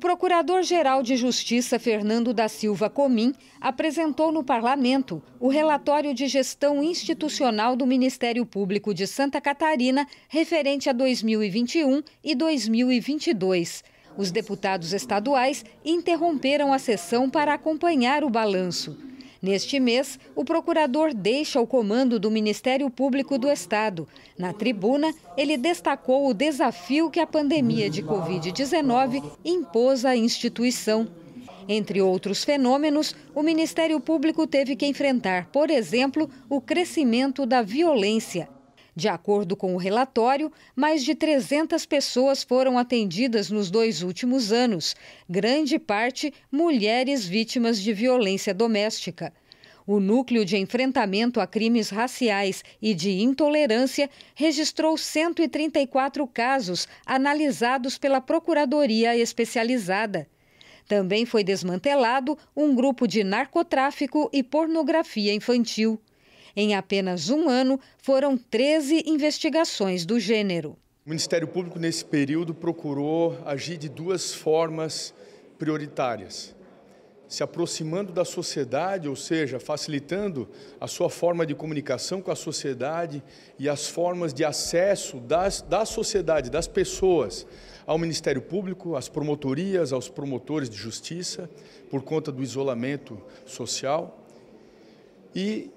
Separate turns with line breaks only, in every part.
Procurador-Geral de Justiça Fernando da Silva Comim apresentou no Parlamento o relatório de gestão institucional do Ministério Público de Santa Catarina referente a 2021 e 2022. Os deputados estaduais interromperam a sessão para acompanhar o balanço. Neste mês, o procurador deixa o comando do Ministério Público do Estado. Na tribuna, ele destacou o desafio que a pandemia de Covid-19 impôs à instituição. Entre outros fenômenos, o Ministério Público teve que enfrentar, por exemplo, o crescimento da violência de acordo com o relatório, mais de 300 pessoas foram atendidas nos dois últimos anos, grande parte mulheres vítimas de violência doméstica. O Núcleo de Enfrentamento a Crimes Raciais e de Intolerância registrou 134 casos analisados pela Procuradoria Especializada. Também foi desmantelado um grupo de narcotráfico e pornografia infantil. Em apenas um ano, foram 13 investigações do gênero.
O Ministério Público, nesse período, procurou agir de duas formas prioritárias se aproximando da sociedade, ou seja, facilitando a sua forma de comunicação com a sociedade e as formas de acesso das, da sociedade, das pessoas, ao Ministério Público, às promotorias, aos promotores de justiça, por conta do isolamento social. E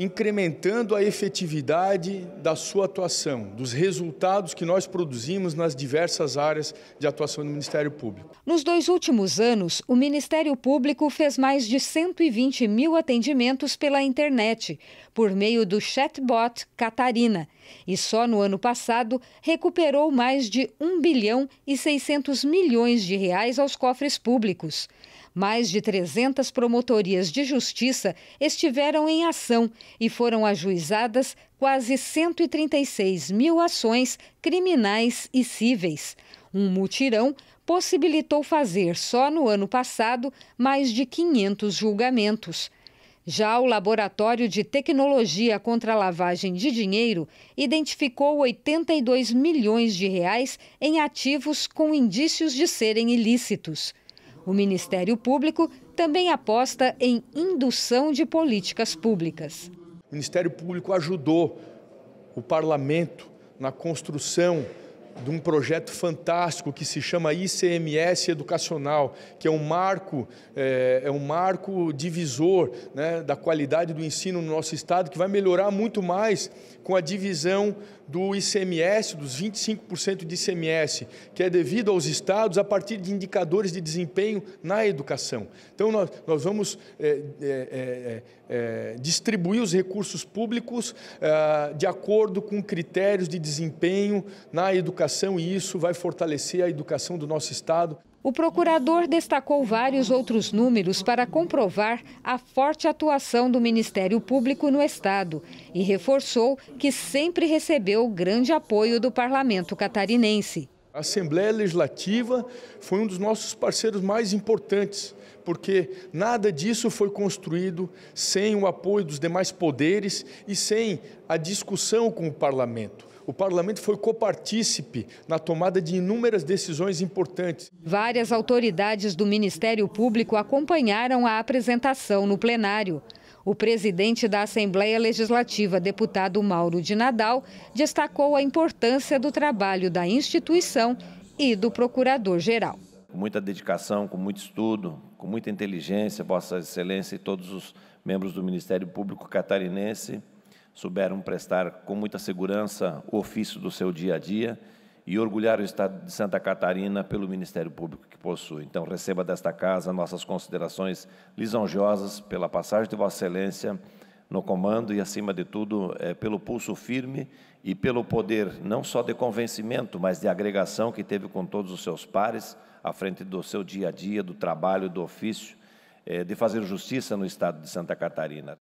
incrementando a efetividade da sua atuação, dos resultados que nós produzimos nas diversas áreas de atuação do Ministério Público.
Nos dois últimos anos, o Ministério Público fez mais de 120 mil atendimentos pela internet, por meio do chatbot Catarina, e só no ano passado recuperou mais de 1 bilhão e 600 milhões de reais aos cofres públicos. Mais de 300 promotorias de justiça estiveram em ação e foram ajuizadas quase 136 mil ações criminais e cíveis. Um mutirão possibilitou fazer, só no ano passado, mais de 500 julgamentos. Já o Laboratório de Tecnologia contra a Lavagem de Dinheiro identificou 82 milhões de reais em ativos com indícios de serem ilícitos. O Ministério Público também aposta em indução de políticas públicas.
O Ministério Público ajudou o parlamento na construção de um projeto fantástico que se chama ICMS Educacional, que é um marco, é, é um marco divisor né, da qualidade do ensino no nosso estado, que vai melhorar muito mais com a divisão do ICMS, dos 25% de ICMS, que é devido aos estados a partir de indicadores de desempenho na educação. Então, nós, nós vamos é, é, distribuir os recursos públicos ah, de acordo com critérios de desempenho na educação educação e isso vai fortalecer a educação do nosso Estado.
O procurador destacou vários outros números para comprovar a forte atuação do Ministério Público no Estado e reforçou que sempre recebeu grande apoio do parlamento catarinense.
A Assembleia Legislativa foi um dos nossos parceiros mais importantes, porque nada disso foi construído sem o apoio dos demais poderes e sem a discussão com o parlamento o parlamento foi copartícipe na tomada de inúmeras decisões importantes.
Várias autoridades do Ministério Público acompanharam a apresentação no plenário. O presidente da Assembleia Legislativa, deputado Mauro de Nadal, destacou a importância do trabalho da instituição e do procurador-geral.
Com muita dedicação, com muito estudo, com muita inteligência, Vossa Excelência e todos os membros do Ministério Público Catarinense, souberam prestar com muita segurança o ofício do seu dia a dia e orgulhar o Estado de Santa Catarina pelo Ministério Público que possui. Então, receba desta casa nossas considerações lisonjosas pela passagem de Vossa Excelência no comando e, acima de tudo, é, pelo pulso firme e pelo poder não só de convencimento, mas de agregação que teve com todos os seus pares à frente do seu dia a dia, do trabalho, do ofício, é, de fazer justiça no Estado de Santa Catarina.